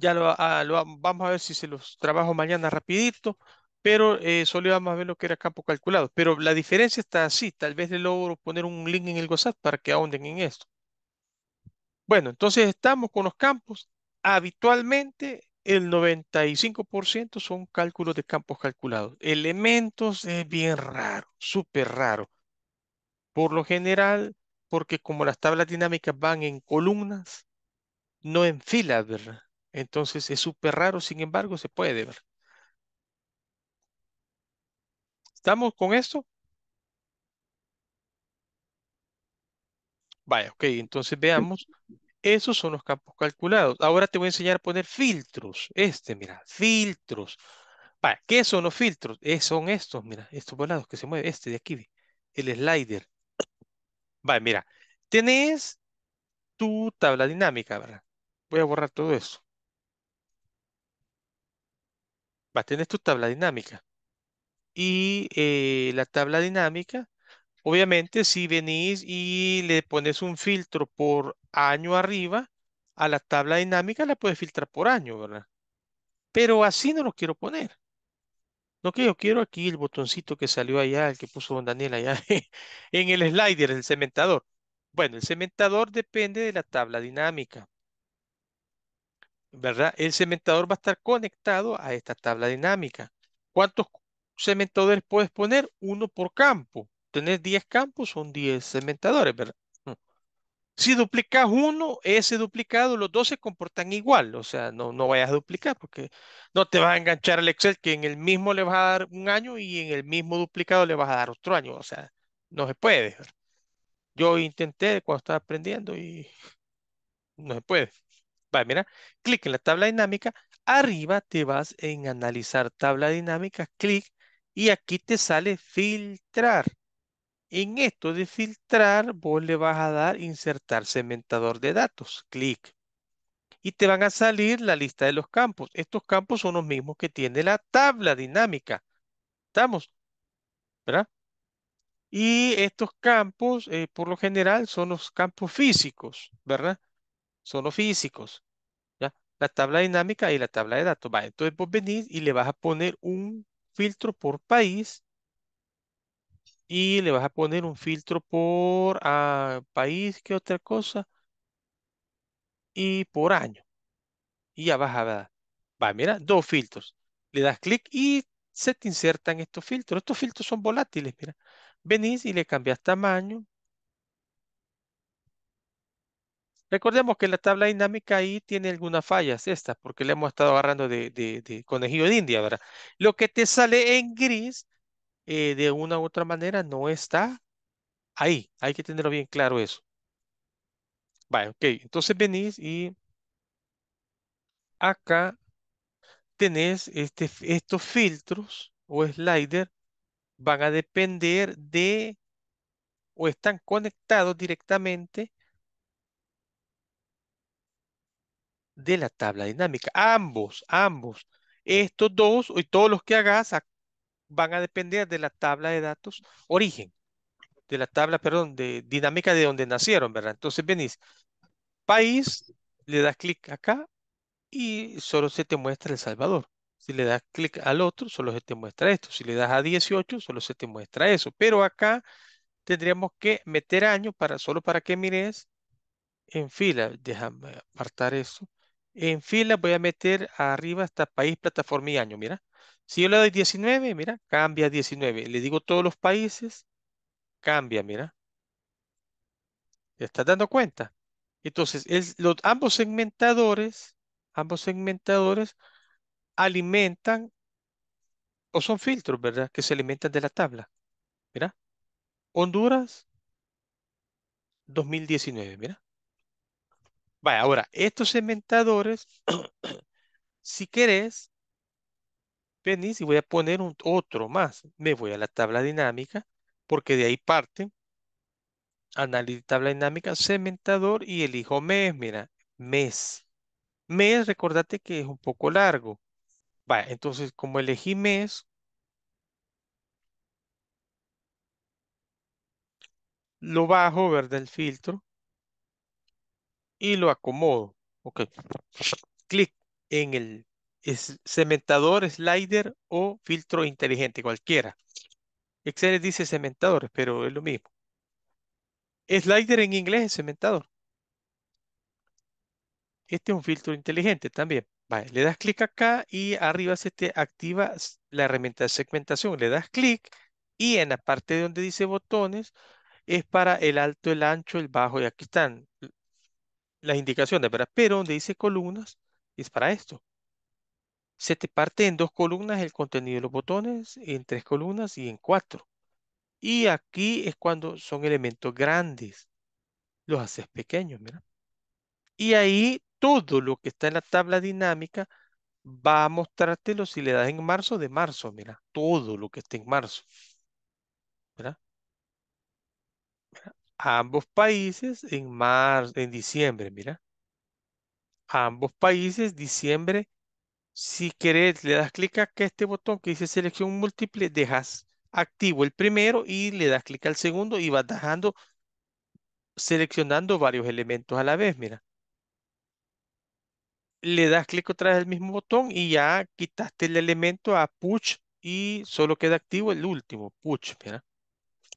ya lo, ah, vamos a ver si se los trabajo mañana rapidito, pero eh, solo vamos a ver lo que era campo calculado. Pero la diferencia está así, tal vez le logro poner un link en el WhatsApp para que ahonden en esto. Bueno, entonces estamos con los campos. Habitualmente el 95% son cálculos de campos calculados. Elementos es bien raro, súper raro. Por lo general, porque como las tablas dinámicas van en columnas, no en filas, ¿verdad? Entonces es súper raro, sin embargo, se puede ver. ¿Estamos con esto? Vaya, ok, entonces veamos. Esos son los campos calculados. Ahora te voy a enseñar a poner filtros. Este, mira, filtros. Vaya, ¿qué son los filtros? son estos, mira, estos volados que se mueven. Este de aquí, el slider. Vaya, mira, tenés tu tabla dinámica, ¿verdad? Voy a borrar todo eso. tienes tu tabla dinámica. Y eh, la tabla dinámica, obviamente, si venís y le pones un filtro por año arriba, a la tabla dinámica la puedes filtrar por año, ¿verdad? Pero así no lo quiero poner. Lo que yo quiero aquí, el botoncito que salió allá, el que puso don Daniel allá, en el slider, el cementador. Bueno, el cementador depende de la tabla dinámica. ¿verdad? El cementador va a estar conectado a esta tabla dinámica. ¿Cuántos cementadores puedes poner? Uno por campo. Tener 10 campos son 10 cementadores, ¿verdad? Mm. Si duplicas uno, ese duplicado, los dos se comportan igual. O sea, no, no vayas a duplicar porque no te vas a enganchar al Excel que en el mismo le vas a dar un año y en el mismo duplicado le vas a dar otro año. O sea, no se puede. Yo intenté cuando estaba aprendiendo y no se puede mira, clic en la tabla dinámica, arriba te vas en analizar tabla dinámica, clic, y aquí te sale filtrar. En esto de filtrar, vos le vas a dar insertar segmentador de datos, clic. Y te van a salir la lista de los campos. Estos campos son los mismos que tiene la tabla dinámica. ¿Estamos? ¿Verdad? Y estos campos, eh, por lo general, son los campos físicos, ¿verdad? Son los físicos, ¿ya? La tabla dinámica y la tabla de datos. Va, entonces vos venís y le vas a poner un filtro por país y le vas a poner un filtro por ah, país, ¿qué otra cosa? Y por año. Y ya vas a ver. Va, mira, dos filtros. Le das clic y se te insertan estos filtros. Estos filtros son volátiles, mira. Venís y le cambias tamaño, Recordemos que la tabla dinámica ahí tiene algunas fallas, esta, porque le hemos estado agarrando de, de, de conejillo de India, ¿verdad? Lo que te sale en gris, eh, de una u otra manera, no está ahí. Hay que tenerlo bien claro eso. Vale, ok. Entonces venís y acá tenés este, estos filtros o slider van a depender de o están conectados directamente de la tabla dinámica. Ambos, ambos. Estos dos y todos los que hagas van a depender de la tabla de datos origen, de la tabla, perdón, de dinámica de donde nacieron, ¿verdad? Entonces venís, país, le das clic acá y solo se te muestra El Salvador. Si le das clic al otro, solo se te muestra esto. Si le das a 18, solo se te muestra eso. Pero acá tendríamos que meter año para, solo para que mires en fila. Déjame apartar eso. En fila voy a meter arriba hasta país, plataforma y año, mira. Si yo le doy 19, mira, cambia 19. Le digo todos los países, cambia, mira. ¿Te estás dando cuenta? Entonces, los, ambos segmentadores, ambos segmentadores alimentan o son filtros, ¿verdad? Que se alimentan de la tabla. Mira, Honduras 2019, mira. Vaya, ahora, estos segmentadores, si querés, venís y voy a poner otro más. Me voy a la tabla dinámica, porque de ahí parte, análisis tabla dinámica, segmentador y elijo mes, mira, mes. Mes, recordate que es un poco largo. Vaya, entonces como elegí mes, lo bajo, ¿verdad? El filtro y lo acomodo. Ok. Clic en el cementador, slider o filtro inteligente, cualquiera. Excel dice segmentador pero es lo mismo. Slider en inglés es cementador. Este es un filtro inteligente también. Vale, le das clic acá y arriba se te activa la herramienta de segmentación. Le das clic y en la parte donde dice botones es para el alto, el ancho, el bajo y aquí están las indicaciones, ¿verdad? Pero donde dice columnas es para esto. Se te parte en dos columnas el contenido de los botones, en tres columnas y en cuatro. Y aquí es cuando son elementos grandes. Los haces pequeños, mira. Y ahí todo lo que está en la tabla dinámica va a mostrártelo si le das en marzo de marzo, mira. Todo lo que está en marzo. ambos países en marzo, en diciembre, mira. Ambos países, diciembre, si querés, le das clic a este botón que dice selección múltiple, dejas activo el primero y le das clic al segundo y vas dejando, seleccionando varios elementos a la vez, mira. Le das clic otra vez al mismo botón y ya quitaste el elemento a push y solo queda activo el último, push, mira.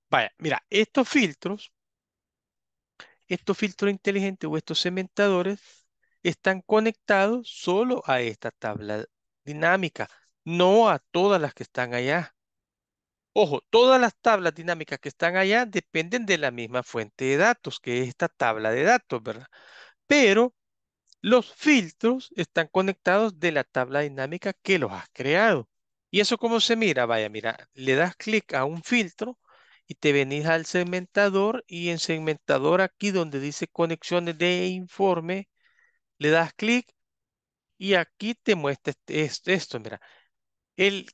Vaya, mira, estos filtros estos filtros inteligentes o estos segmentadores están conectados solo a esta tabla dinámica, no a todas las que están allá. Ojo, todas las tablas dinámicas que están allá dependen de la misma fuente de datos, que es esta tabla de datos, ¿verdad? Pero los filtros están conectados de la tabla dinámica que los has creado. ¿Y eso cómo se mira? Vaya, mira, le das clic a un filtro y te venís al segmentador y en segmentador aquí donde dice conexiones de informe, le das clic y aquí te muestra este, esto, mira. El,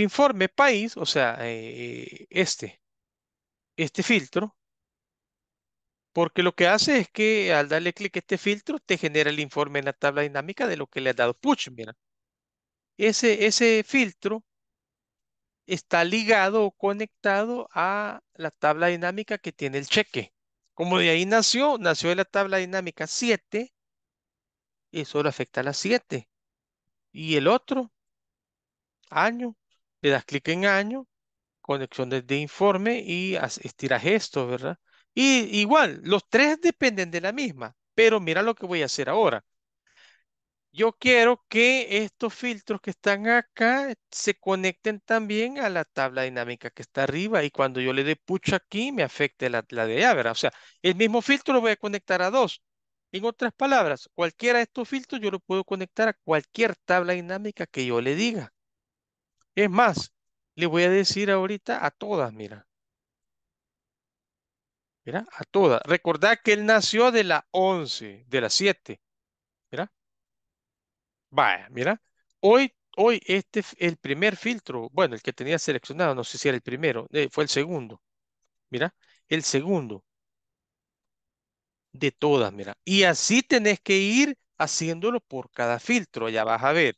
informe país, o sea, eh, este, este filtro, porque lo que hace es que al darle clic a este filtro te genera el informe en la tabla dinámica de lo que le has dado push, mira. Ese, ese filtro está ligado o conectado a la tabla dinámica que tiene el cheque. Como de ahí nació, nació de la tabla dinámica 7, eso lo afecta a la 7. Y el otro, año, le das clic en año, conexión de informe y estiras esto, ¿verdad? Y igual, los tres dependen de la misma, pero mira lo que voy a hacer ahora yo quiero que estos filtros que están acá se conecten también a la tabla dinámica que está arriba y cuando yo le dé push aquí me afecte la, de allá, ¿verdad? O sea, el mismo filtro lo voy a conectar a dos. En otras palabras, cualquiera de estos filtros yo lo puedo conectar a cualquier tabla dinámica que yo le diga. Es más, le voy a decir ahorita a todas, mira. Mira, a todas. Recordad que él nació de la 11, de la 7. Mira. Vaya, mira, hoy, hoy este es el primer filtro, bueno, el que tenía seleccionado, no sé si era el primero, eh, fue el segundo. Mira, el segundo de todas, mira. Y así tenés que ir haciéndolo por cada filtro, ya vas a ver.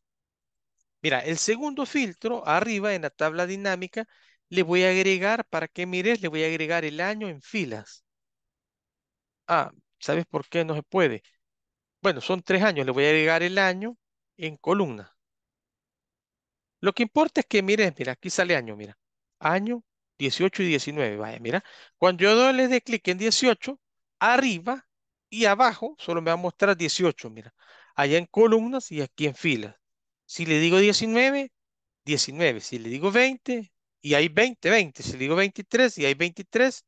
Mira, el segundo filtro, arriba en la tabla dinámica, le voy a agregar, para que mires, le voy a agregar el año en filas. Ah, ¿sabes por qué no se puede? Bueno, son tres años, le voy a agregar el año en columna. Lo que importa es que, miren, mira, aquí sale año, mira. Año 18 y 19, vaya, mira. Cuando yo doy, le dé clic en 18, arriba y abajo solo me va a mostrar 18, mira. Allá en columnas y aquí en filas. Si le digo 19, 19. Si le digo 20, y hay 20, 20. Si le digo 23 y hay 23,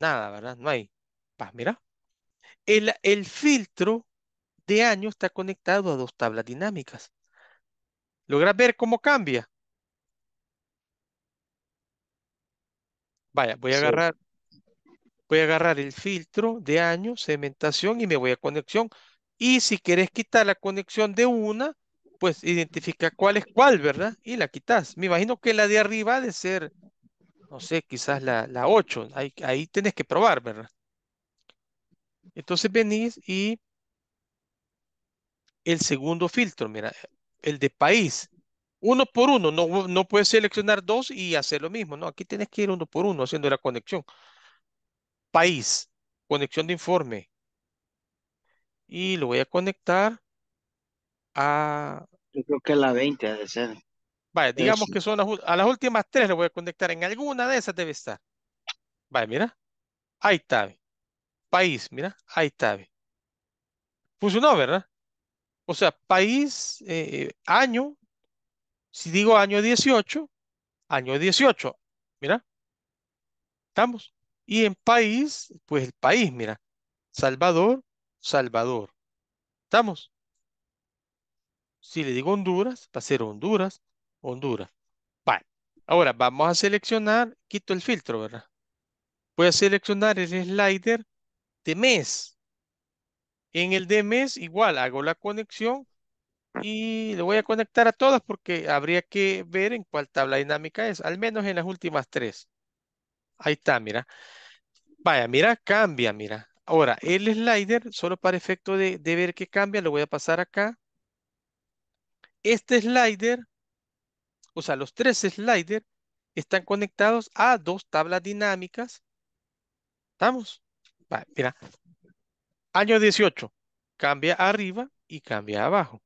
nada, ¿verdad? No hay. mira. El, el filtro de año está conectado a dos tablas dinámicas. ¿Logras ver cómo cambia? Vaya, voy a agarrar, voy a agarrar el filtro de año, segmentación y me voy a conexión. Y si quieres quitar la conexión de una, pues identifica cuál es cuál, ¿verdad? Y la quitas. Me imagino que la de arriba ha de ser, no sé, quizás la, la 8. Ahí, ahí tenés que probar, ¿verdad? Entonces venís y el segundo filtro, mira, el de país. Uno por uno, no, no puedes seleccionar dos y hacer lo mismo, no, aquí tienes que ir uno por uno haciendo la conexión. País, conexión de informe. Y lo voy a conectar a... Yo creo que la 20 debe ser. Vaya, digamos que son las, a las últimas tres, lo voy a conectar en alguna de esas debe estar. Vaya, mira, ahí está. País, mira, ahí está. Funcionó, ¿verdad? O sea, país, eh, año, si digo año 18, año 18, mira, estamos. Y en país, pues el país, mira, Salvador, Salvador, estamos. Si le digo Honduras, va a ser Honduras, Honduras. Vale. Ahora vamos a seleccionar, quito el filtro, ¿verdad? Voy a seleccionar el slider de mes. En el mes, igual hago la conexión y lo voy a conectar a todas porque habría que ver en cuál tabla dinámica es, al menos en las últimas tres. Ahí está, mira. Vaya, mira, cambia, mira. Ahora, el slider, solo para efecto de, ver que cambia, lo voy a pasar acá. Este slider, o sea, los tres sliders están conectados a dos tablas dinámicas. ¿Estamos? mira, Año 18, cambia arriba y cambia abajo.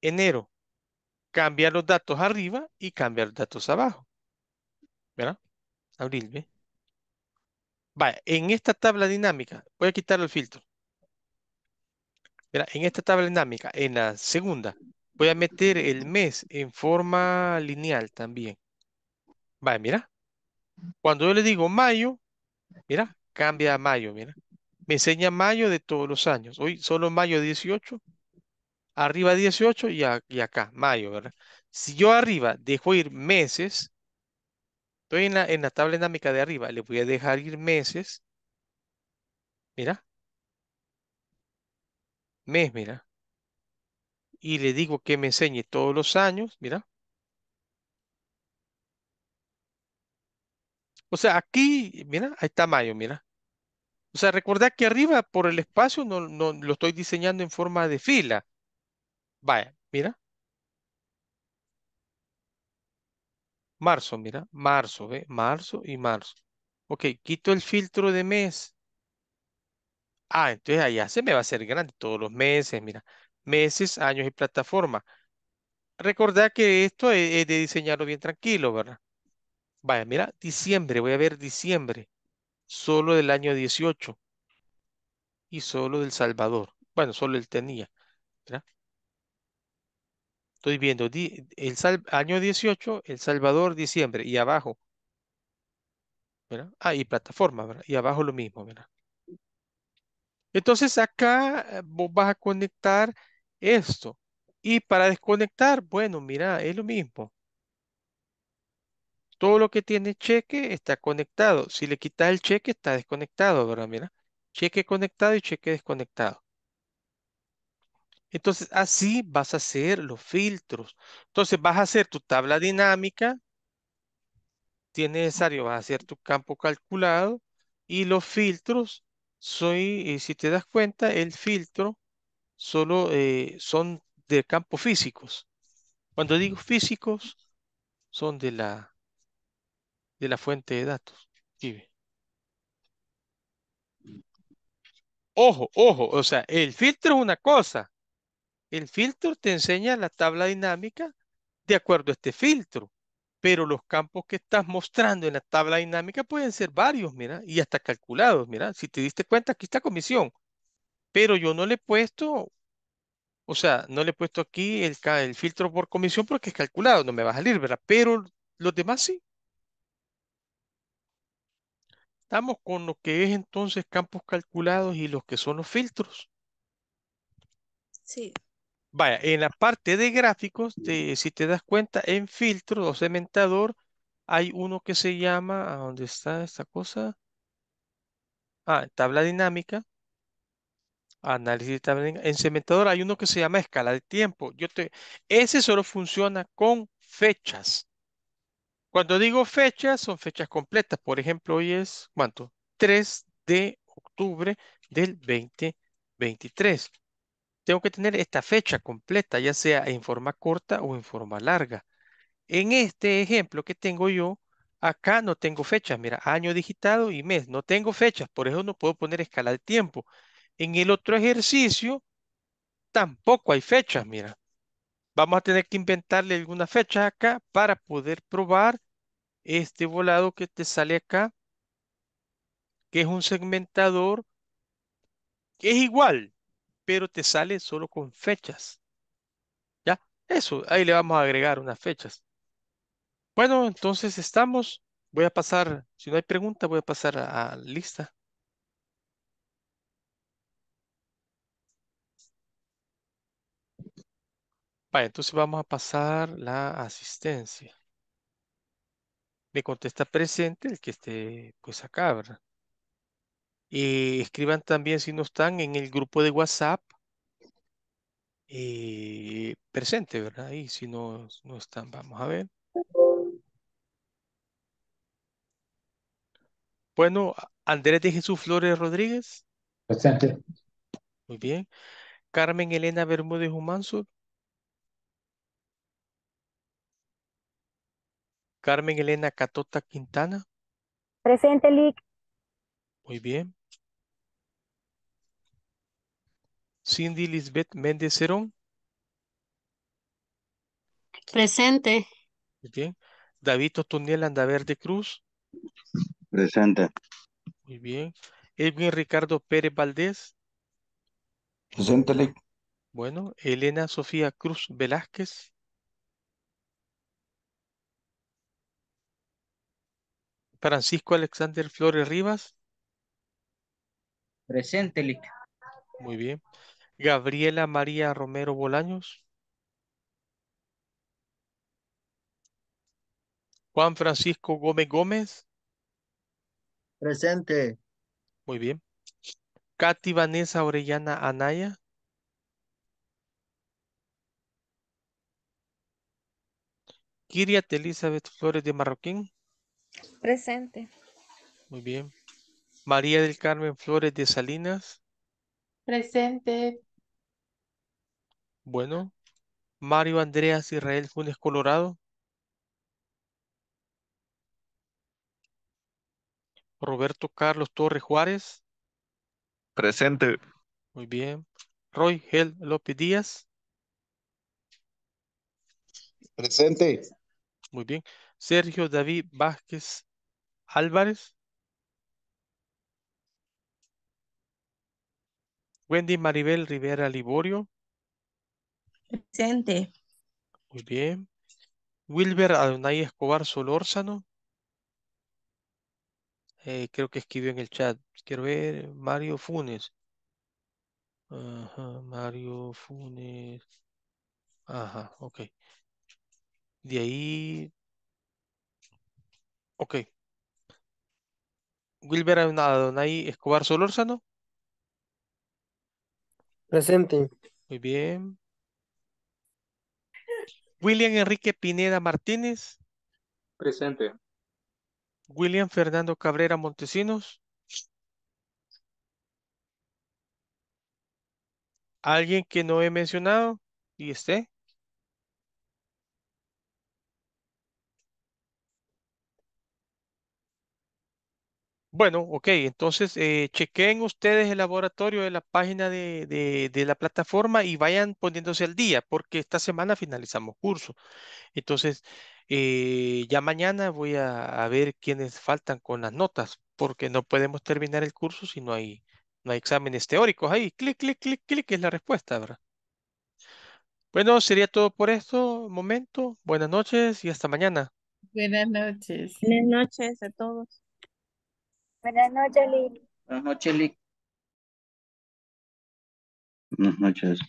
Enero, cambia los datos arriba y cambia los datos abajo. ¿Verdad? Abril, ¿ve? Vaya, en esta tabla dinámica, voy a quitar el filtro. Mira, en esta tabla dinámica, en la segunda, voy a meter el mes en forma lineal también. Vaya, mira. Cuando yo le digo mayo, mira, cambia a mayo, mira me enseña mayo de todos los años. Hoy solo mayo 18, arriba 18 y, acá, mayo, ¿verdad? Si yo arriba dejo ir meses, estoy en la, en la tabla dinámica de arriba, le voy a dejar ir meses. Mira. Mes, mira. Y le digo que me enseñe todos los años, mira. O sea, aquí, mira, ahí está mayo, mira. O sea, recordad que arriba por el espacio no, lo estoy diseñando en forma de fila. Vaya, mira. Marzo, mira, marzo, ¿ve? Marzo y marzo. Ok, quito el filtro de mes. Ah, entonces allá se me va a hacer grande todos los meses, mira. Meses, años y plataforma. Recordad que esto es, es de diseñarlo bien tranquilo, ¿verdad? Vaya, mira, diciembre, voy a ver diciembre solo del año 18 y solo del Salvador. Bueno, solo él tenía. Estoy viendo el año 18, El Salvador, diciembre, y abajo. ¿verdad? Ah, y plataforma, ¿verdad? Y abajo lo mismo, Entonces acá eh, vos vas a conectar esto. Y para desconectar, bueno, mira, es lo mismo. Todo lo que tiene cheque está conectado. Si le quitas el cheque, está desconectado, ¿verdad? Mira, cheque conectado y cheque desconectado. Entonces, así vas a hacer los filtros. Entonces, vas a hacer tu tabla dinámica. tiene es necesario, vas a hacer tu campo calculado. Y los filtros, soy, eh, si te das cuenta, el filtro solo eh, son de campo físicos. Cuando digo físicos, son de la de la fuente de datos. Ojo, ojo, o sea, el filtro es una cosa. El filtro te enseña la tabla dinámica de acuerdo a este filtro, pero los campos que estás mostrando en la tabla dinámica pueden ser varios, mira, y hasta calculados, mira. Si te diste cuenta, aquí está comisión, pero yo no le he puesto, o sea, no le he puesto aquí el, el filtro por comisión porque es calculado, no me va a salir, ¿verdad? Pero los demás sí estamos con lo que es entonces campos calculados y los que son los filtros. Sí. Vaya, en la parte de gráficos, si te das cuenta, en filtro o cementador hay uno que se llama, ¿a dónde está esta cosa? Ah, tabla dinámica. Análisis de tabla En cementador hay uno que se llama escala de tiempo. Yo te, ese solo funciona con fechas. Cuando digo fechas, son fechas completas. Por ejemplo, hoy es, ¿cuánto? 3 de octubre del 2023. Tengo que tener esta fecha completa, ya sea en forma corta o en forma larga. En este ejemplo que tengo yo, acá no tengo fechas. Mira, año digitado y mes. No tengo fechas, por eso no puedo poner escala de tiempo. En el otro ejercicio, tampoco hay fechas, mira. Vamos a tener que inventarle alguna fecha acá para poder probar este volado que te sale acá, que es un segmentador que es igual, pero te sale solo con fechas. ¿Ya? Eso, ahí le vamos a agregar unas fechas. Bueno, entonces estamos. Voy a pasar, si no hay pregunta, voy a pasar a lista. entonces vamos a pasar la asistencia. Me contesta presente el que esté pues acá, ¿verdad? Eh, escriban también si no están en el grupo de WhatsApp eh, presente, ¿verdad? Y si no, no están, vamos a ver. Bueno, Andrés de Jesús Flores Rodríguez. Presente. Muy bien. Carmen Elena Bermúdez Humansur. Carmen Elena Catota Quintana. Presente, Lic. Muy bien. Cindy Lisbeth Méndez Cerón. Presente. Muy bien. David Otoniel Andaverde Cruz. Presente. Muy bien. Edwin Ricardo Pérez Valdés. Presente, Lic. Bueno, Elena Sofía Cruz Velázquez. Francisco Alexander Flores Rivas. Presente, Lic. Muy bien. Gabriela María Romero Bolaños. Juan Francisco Gómez Gómez. Presente. Muy bien. Katy Vanessa Orellana Anaya. kiria Elizabeth Flores de Marroquín. Presente. Muy bien. María del Carmen Flores de Salinas. Presente. Bueno. Mario Andreas Israel Funes Colorado. Roberto Carlos Torres Juárez. Presente. Muy bien. Roy Gel López Díaz. Presente. Muy bien. Sergio David Vázquez Álvarez. Wendy Maribel Rivera Liborio. Presente. Muy bien. Wilber Adonai Escobar Solórzano. Eh, creo que escribió en el chat. Quiero ver Mario Funes. Mario Funes. Ajá, ok. De ahí. Ok. Wilber Adonai Escobar Solórzano. Presente. Muy bien. William Enrique Pineda Martínez. Presente. William Fernando Cabrera Montesinos. ¿Alguien que no he mencionado y este Bueno, ok, entonces eh, chequen ustedes el laboratorio de la página de, la plataforma y vayan poniéndose al día, porque esta semana finalizamos curso. Entonces, eh, ya mañana voy a, ver quiénes faltan con las notas, porque no podemos terminar el curso si no hay, no hay exámenes teóricos ahí. Clic, clic, clic, clic es la respuesta, ¿verdad? Bueno, sería todo por esto. Momento. Buenas noches y hasta mañana. Buenas noches. Buenas noches a todos. Buenas noches, Lick. Buenas noches, Lick. Buenas noches.